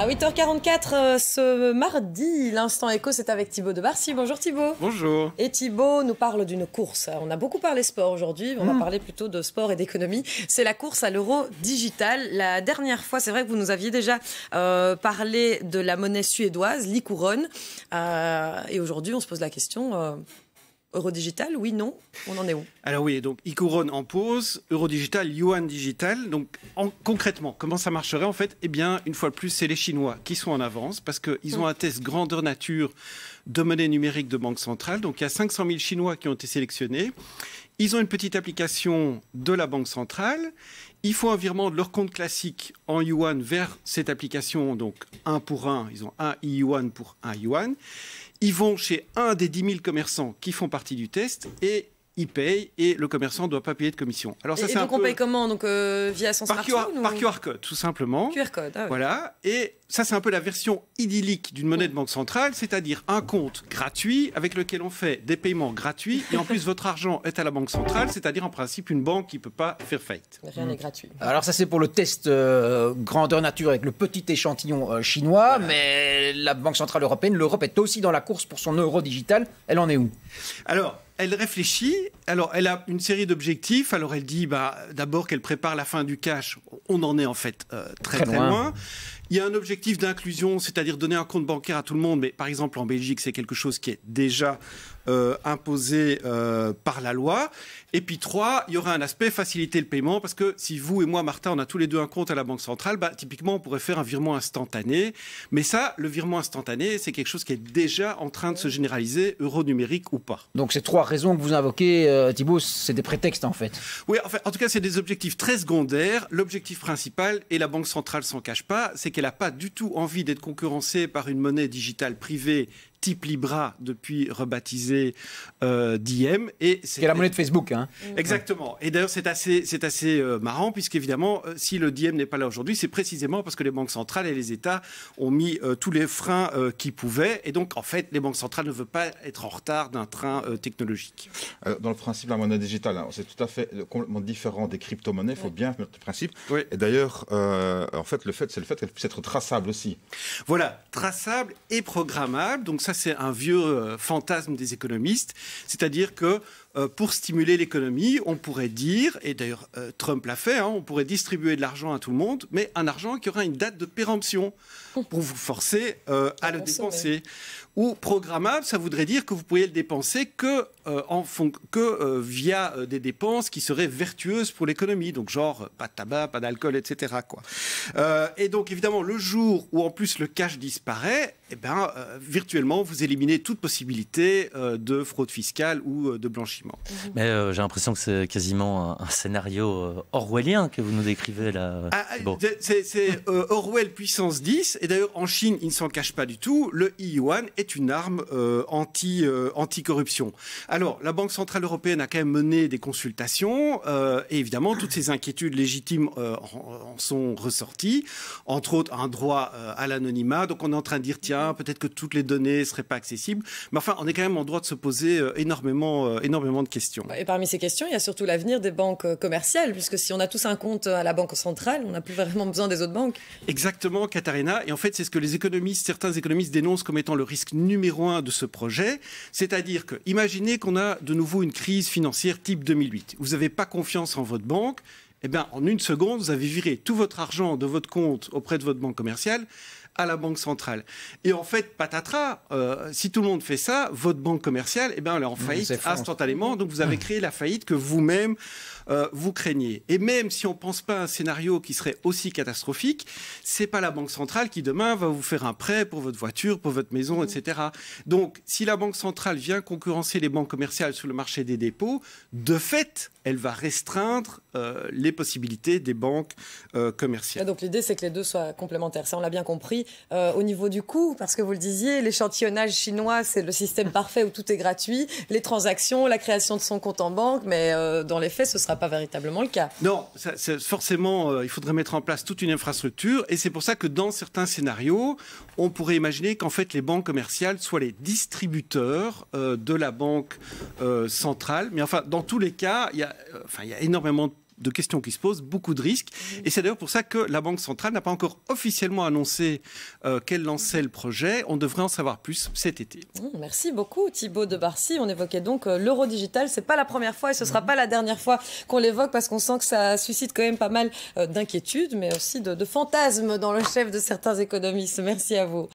À 8h44 euh, ce mardi, l'instant écho c'est avec Thibaut de Barcy. Bonjour Thibaut. Bonjour. Et Thibaut nous parle d'une course. On a beaucoup parlé sport aujourd'hui, on va hmm. parler plutôt de sport et d'économie. C'est la course à l'euro digital. La dernière fois, c'est vrai que vous nous aviez déjà euh, parlé de la monnaie suédoise, l'icouronne. Euh, et aujourd'hui, on se pose la question. Euh, Eurodigital, oui, non, on en est où Alors oui, donc couronne en pause, Eurodigital, Yuan Digital. Donc concrètement, comment ça marcherait en fait Eh bien, une fois de plus, c'est les Chinois qui sont en avance parce qu'ils ont mm. un test grandeur nature de monnaie numérique de banque centrale. Donc il y a 500 000 Chinois qui ont été sélectionnés. Ils ont une petite application de la banque centrale. Ils font un virement de leur compte classique en yuan vers cette application, donc un pour un. Ils ont un yuan pour un yuan. Ils vont chez un des 10 000 commerçants qui font partie du test et il paye et le commerçant ne doit pas payer de commission. Alors ça, et, donc on paye comment Donc euh, via son Par QR code, tout simplement. Ah voilà. Et ça, c'est un peu la version idyllique d'une monnaie de banque centrale, c'est-à-dire un compte gratuit avec lequel on fait des paiements gratuits et en plus votre argent est à la banque centrale, c'est-à-dire en principe une banque qui ne peut pas faire faillite. Rien n'est hmm. gratuit. Alors ça, c'est pour le test euh, grandeur nature avec le petit échantillon euh, chinois, mais la Banque centrale européenne, l'Europe est aussi dans la course pour son euro digital. Elle en est où Alors, elle réfléchit. Alors, elle a une série d'objectifs. Alors, elle dit bah, d'abord qu'elle prépare la fin du cash. On en est en fait euh, très, très, loin. Il y a un objectif d'inclusion, c'est-à-dire donner un compte bancaire à tout le monde. Mais par exemple, en Belgique, c'est quelque chose qui est déjà euh, imposé euh, par la loi. Et puis trois, il y aura un aspect faciliter le paiement parce que si vous et moi, Martin, on a tous les deux un compte à la Banque centrale, bah, typiquement, on pourrait faire un virement instantané. Mais ça, le virement instantané, c'est quelque chose qui est déjà en train de se généraliser, euro numérique ou pas. Donc ces trois raisons que vous invoquez, euh, Thibault, c'est des prétextes en fait. Oui, en, en tout cas, c'est des objectifs très secondaires. L'objectif principal, et la Banque centrale s'en cache pas, c'est qu'elle n'a pas du tout envie d'être concurrencée par une monnaie digitale privée Type Libra, depuis rebaptisé euh, Diem. Et c'est la monnaie de Facebook. Hein. Exactement. Et d'ailleurs, c'est assez, c'est assez euh, marrant, puisque évidemment euh, si le Diem n'est pas là aujourd'hui, c'est précisément parce que les banques centrales et les États ont mis tous les freins qu'ils pouvaient. Et donc, en fait, les banques centrales ne veulent pas être en retard d'un train technologique. dans le principe, la monnaie digitale, hein, c'est tout à fait complètement différent des crypto-monnaies. Il faut bien faire le principe. Et d'ailleurs, en fait, le fait, c'est le fait qu'elle puisse être traçable aussi. Voilà, traçable et programmable Donc, ça c'est un vieux euh, fantasme des économistes, c'est-à-dire que euh, pour stimuler l'économie, on pourrait dire, et d'ailleurs euh, Trump l'a fait, hein, on pourrait distribuer de l'argent à tout le monde, mais un argent qui aura une date de péremption pour vous forcer euh, à, le dépenser. Ou programmable, ça voudrait dire que vous pourriez le dépenser que, en que via des dépenses qui seraient vertueuses pour l'économie, donc genre pas de tabac, pas d'alcool, etc. Quoi. et donc évidemment, le jour où en plus le cash disparaît, et eh ben, virtuellement, vous éliminez toute possibilité de fraude fiscale ou de blanchiment. Mais euh, j'ai l'impression que c'est quasiment un, scénario euh, orwellien que vous nous décrivez là. Ah, euh, c'est Orwell puissance 10, et d'ailleurs en Chine, ils ne s'en cachent pas du tout, le yuan est une arme anti, corruption Alors, la Banque Centrale Européenne a quand même mené des consultations, et évidemment, toutes ces inquiétudes légitimes en, en, sont ressorties, entre autres un droit à l'anonymat, donc on est en train de dire, tiens, peut-être que toutes les données ne seraient pas accessibles, mais enfin, on est quand même en droit de se poser énormément, énormément de questions. Et parmi ces questions, il y a surtout l'avenir des banques euh, commerciales, puisque si on a tous un compte à la Banque centrale, on n'a plus vraiment besoin des autres banques. Exactement, Katarina. Et en fait, c'est ce que certains économistes dénoncent comme étant le risque numéro un de ce projet. C'est-à-dire que, imaginez qu'on a de nouveau une crise financière type 2008. Vous n'avez pas confiance en votre banque eh bien, en une seconde, vous avez viré tout votre argent de votre compte auprès de votre banque commerciale à la banque centrale. Et en fait, patatras, euh, si tout le monde fait ça, votre banque commerciale, eh ben, elle est en faillite instantanément. Donc vous avez créé la faillite que vous-même euh, vous craignez. Et même si on ne pense pas à un scénario qui serait aussi catastrophique, c'est pas la banque centrale qui demain va vous faire un prêt pour votre voiture, pour votre maison, etc. Donc si la banque centrale vient concurrencer les banques commerciales sur le marché des dépôts, de fait, elle va restreindre euh, les possibilités des banques commerciales. Ah, donc l'idée, c'est que les deux soient complémentaires. Ça, on l'a bien compris. Euh, au niveau du coût, parce que vous le disiez, l'échantillonnage chinois, c'est le système parfait où tout est gratuit, les transactions, la création de son compte en banque, mais euh, dans les faits, ce ne sera pas véritablement le cas. Non, forcément, euh, il faudrait mettre en place toute une infrastructure, et c'est pour ça que dans certains scénarios, on pourrait imaginer qu'en fait, les banques commerciales soient les distributeurs de la banque centrale, mais enfin, dans tous les cas, il y a, il y a énormément de de questions qui se posent, beaucoup de risques. Et c'est d'ailleurs pour ça que la Banque centrale n'a pas encore officiellement annoncé euh, qu'elle lançait le projet. On devrait en savoir plus cet été. Mmh, merci beaucoup Thibaut de Barcy. On évoquait donc euh, l'euro digital. C'est pas la première fois et ce ne sera mmh. pas la dernière fois qu'on l'évoque parce qu'on sent que ça suscite quand même pas mal euh, d'inquiétudes, mais aussi de fantasmes dans le chef de certains économistes. Merci à vous.